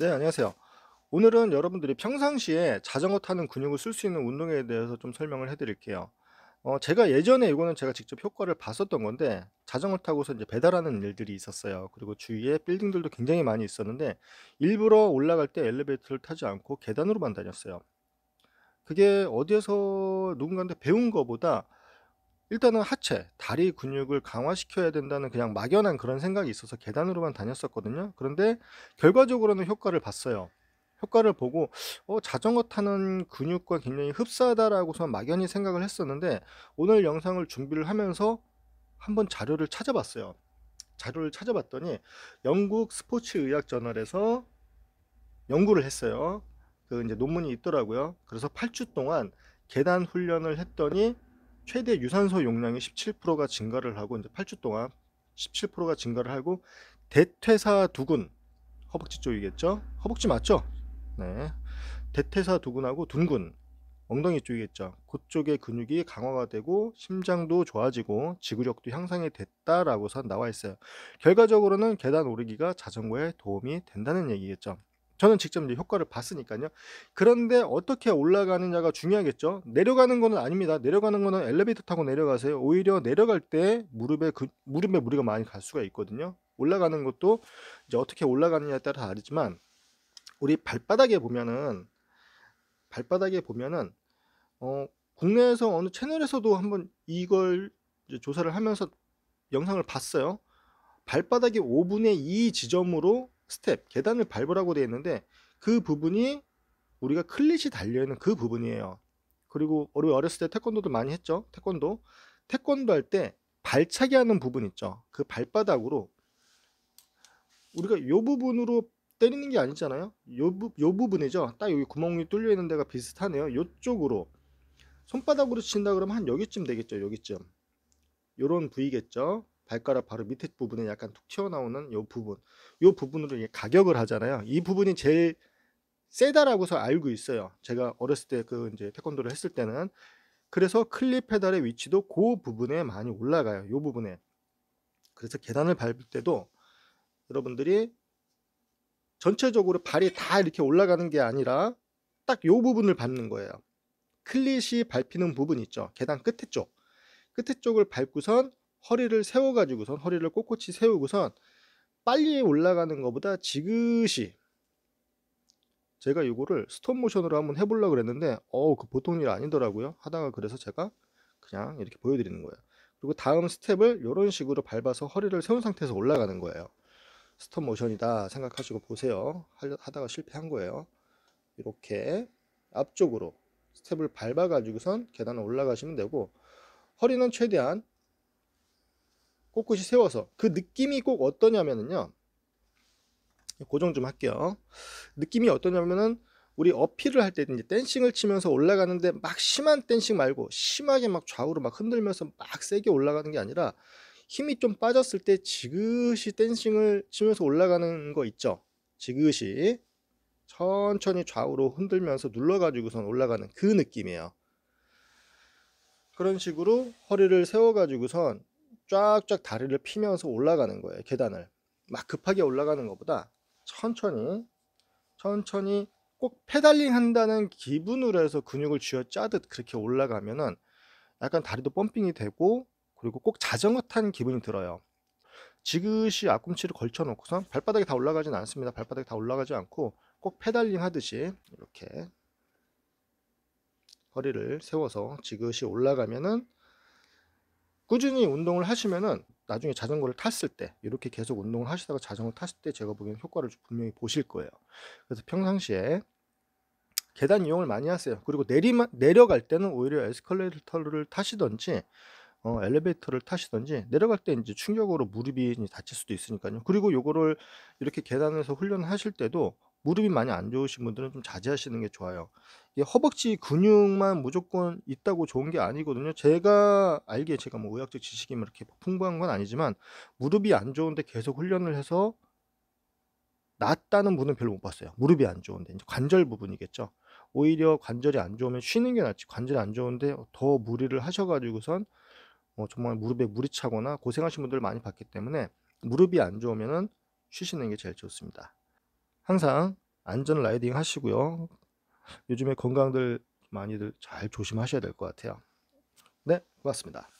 네, 안녕하세요. 오늘은 여러분들이 평상시에 자전거 타는 근육을 쓸 수 있는 운동에 대해서 좀 설명을 해드릴게요. 어, 제가 예전에 이거는 제가 직접 효과를 봤었던 건데 자전거 타고서 이제 배달하는 일들이 있었어요. 그리고 주위에 빌딩들도 굉장히 많이 있었는데 일부러 올라갈 때 엘리베이터를 타지 않고 계단으로만 다녔어요. 그게 어디에서 누군가한테 배운 거보다 일단은 하체, 다리 근육을 강화시켜야 된다는 그냥 막연한 그런 생각이 있어서 계단으로만 다녔었거든요. 그런데 결과적으로는 효과를 봤어요. 효과를 보고 어, 자전거 타는 근육과 굉장히 흡사하다라고 막연히 생각을 했었는데 오늘 영상을 준비를 하면서 한번 자료를 찾아봤어요. 자료를 찾아봤더니 영국 스포츠 의학 저널에서 연구를 했어요. 그 이제 논문이 있더라고요. 그래서 8주 동안 계단 훈련을 했더니 최대 유산소 용량이 17%가 증가를 하고 이제 8주 동안 17%가 증가를 하고 대퇴사 두근 허벅지 쪽이겠죠? 허벅지 맞죠? 네. 대퇴사 두근하고 둔근 엉덩이 쪽이겠죠. 그쪽의 근육이 강화가 되고 심장도 좋아지고 지구력도 향상이 됐다라고 나와 있어요. 결과적으로는 계단 오르기가 자전거에 도움이 된다는 얘기겠죠. 저는 직접 이제 효과를 봤으니까요. 그런데 어떻게 올라가느냐가 중요하겠죠. 내려가는 거는 아닙니다. 내려가는 거는 엘리베이터 타고 내려가세요. 오히려 내려갈 때 무릎에 그, 무릎에 무리가 많이 갈 수가 있거든요. 올라가는 것도 이제 어떻게 올라가느냐에 따라 다르지만 우리 발바닥에 보면은 발바닥에 보면은 어, 국내에서 어느 채널에서도 한번 이걸 조사를 하면서 영상을 봤어요. 발바닥이 5분의 2 지점으로 스텝, 계단을 밟으라고 되어 있는데 그 부분이 우리가 클릿이 달려있는 그 부분이에요. 그리고 우리 어렸을 때 태권도도 많이 했죠. 태권도. 태권도 할 때 발차기 하는 부분 있죠. 그 발바닥으로 우리가 요 부분으로 때리는 게 아니잖아요. 요, 부, 요 부분이죠. 딱 여기 구멍이 뚫려 있는 데가 비슷하네요. 요쪽으로 손바닥으로 친다 그러면 한 여기쯤 되겠죠. 여기쯤. 요런 부위겠죠. 발가락 바로 밑에 부분에 약간 툭 튀어나오는 요 부분 요 부분으로 가격을 하잖아요 이 부분이 제일 세다라고서 알고 있어요 제가 어렸을 때 그 이제 태권도를 했을 때는 그래서 클립 페달의 위치도 그 부분에 많이 올라가요 요 부분에 그래서 계단을 밟을 때도 여러분들이 전체적으로 발이 다 이렇게 올라가는 게 아니라 딱 요 부분을 밟는 거예요 클릿이 밟히는 부분 있죠 계단 끝에 쪽 끝에 쪽을 밟고선 허리를 세워가지고선 허리를 꼿꼿이 세우고선 빨리 올라가는 것보다 지그시 제가 이거를 스톱 모션으로 한번 해보려고 그랬는데 어우 그 보통 일 아니더라고요 하다가 그래서 제가 그냥 이렇게 보여드리는 거예요 그리고 다음 스텝을 이런 식으로 밟아서 허리를 세운 상태에서 올라가는 거예요 스톱 모션이다 생각하시고 보세요 하다가 실패한 거예요 이렇게 앞쪽으로 스텝을 밟아 가지고선 계단을 올라가시면 되고 허리는 최대한 꿋꿋이 세워서 그 느낌이 꼭 어떠냐면은요. 고정 좀 할게요. 느낌이 어떠냐면은 우리 어필을 할때 이제 댄싱을 치면서 올라가는데 막 심한 댄싱 말고 심하게 막 좌우로 막 흔들면서 막 세게 올라가는 게 아니라 힘이 좀 빠졌을 때 지그시 댄싱을 치면서 올라가는 거 있죠. 지그시 천천히 좌우로 흔들면서 눌러가지고선 올라가는 그 느낌이에요. 그런 식으로 허리를 세워가지고선 쫙쫙 다리를 피면서 올라가는 거예요. 계단을. 막 급하게 올라가는 것보다 천천히 천천히 꼭 페달링 한다는 기분으로 해서 근육을 쥐어 짜듯 그렇게 올라가면은 약간 다리도 펌핑이 되고 그리고 꼭 자전거 탄 기분이 들어요. 지그시 앞꿈치를 걸쳐 놓고선 발바닥에 다 올라가진 않습니다. 발바닥에 다 올라가지 않고 꼭 페달링 하듯이 이렇게 허리를 세워서 지그시 올라가면은 꾸준히 운동을 하시면은 나중에 자전거를 탔을 때 이렇게 계속 운동을 하시다가 자전거 탔을 때 제가 보기에는 효과를 분명히 보실 거예요. 그래서 평상시에 계단 이용을 많이 하세요. 그리고 내리마, 내려갈 때는 오히려 에스컬레이터를 타시던지 어, 엘리베이터를 타시던지 내려갈 때 이제 충격으로 무릎이 다칠 수도 있으니까요. 그리고 요거를 이렇게 계단에서 훈련하실 때도 무릎이 많이 안 좋으신 분들은 좀 자제하시는 게 좋아요. 허벅지 근육만 무조건 있다고 좋은 게 아니거든요. 제가 알기에 제가 뭐 의학적 지식이 이렇게 뭐 풍부한 건 아니지만 무릎이 안 좋은데 계속 훈련을 해서 낫다는 분은 별로 못 봤어요. 무릎이 안 좋은데 이제 관절 부분이겠죠. 오히려 관절이 안 좋으면 쉬는 게 낫지 관절이 안 좋은데 더 무리를 하셔가지고선 어, 정말 무릎에 무리 차거나 고생하신 분들 많이 봤기 때문에 무릎이 안좋으면 쉬시는 게 제일 좋습니다. 항상 안전 라이딩 하시고요. 요즘에 건강들 많이들 잘 조심하셔야 될 것 같아요. 네, 고맙습니다.